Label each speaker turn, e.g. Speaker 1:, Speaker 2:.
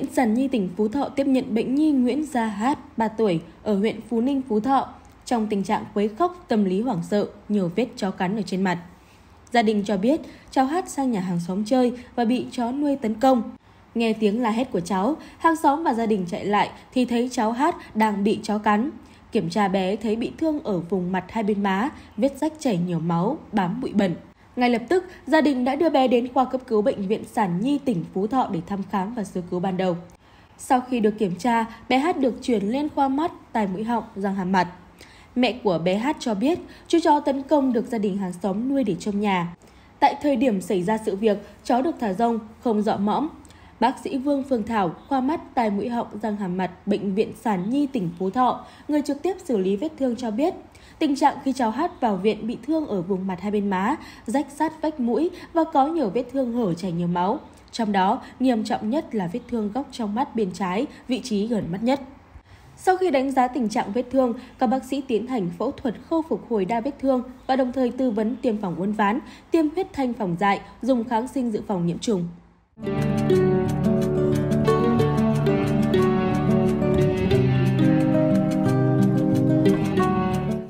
Speaker 1: Viện Sản Nhi tỉnh Phú Thọ tiếp nhận bệnh nhi Nguyễn Gia Hát, 3 tuổi, ở huyện Phú Ninh, Phú Thọ, trong tình trạng quấy khóc, tâm lý hoảng sợ, nhiều vết chó cắn ở trên mặt. Gia đình cho biết cháu Hát sang nhà hàng xóm chơi và bị chó nuôi tấn công. Nghe tiếng la hét của cháu, hàng xóm và gia đình chạy lại thì thấy cháu Hát đang bị chó cắn. Kiểm tra bé thấy bị thương ở vùng mặt hai bên má, vết rách chảy nhiều máu, bám bụi bẩn. Ngay lập tức, gia đình đã đưa bé đến khoa cấp cứu Bệnh viện Sản Nhi tỉnh Phú Thọ để thăm khám và sơ cứu ban đầu. Sau khi được kiểm tra, bé Hát được chuyển lên khoa mắt, tai mũi họng, răng hàm mặt. Mẹ của bé Hát cho biết, chú chó tấn công được gia đình hàng xóm nuôi để trong nhà. Tại thời điểm xảy ra sự việc, chó được thả rông, không dọ mõm. Bác sĩ Vương Phương Thảo, khoa mắt, tai mũi họng, răng hàm mặt, Bệnh viện Sản Nhi tỉnh Phú Thọ, người trực tiếp xử lý vết thương cho biết, tình trạng khi cháu Hát vào viện bị thương ở vùng mặt hai bên má, rách sát vách mũi và có nhiều vết thương hở chảy nhiều máu. Trong đó, nghiêm trọng nhất là vết thương góc trong mắt bên trái, vị trí gần mắt nhất. Sau khi đánh giá tình trạng vết thương, các bác sĩ tiến hành phẫu thuật khâu phục hồi đa vết thương và đồng thời tư vấn tiêm phòng uốn ván, tiêm huyết thanh phòng dại, dùng kháng sinh dự phòng nhiễm trùng.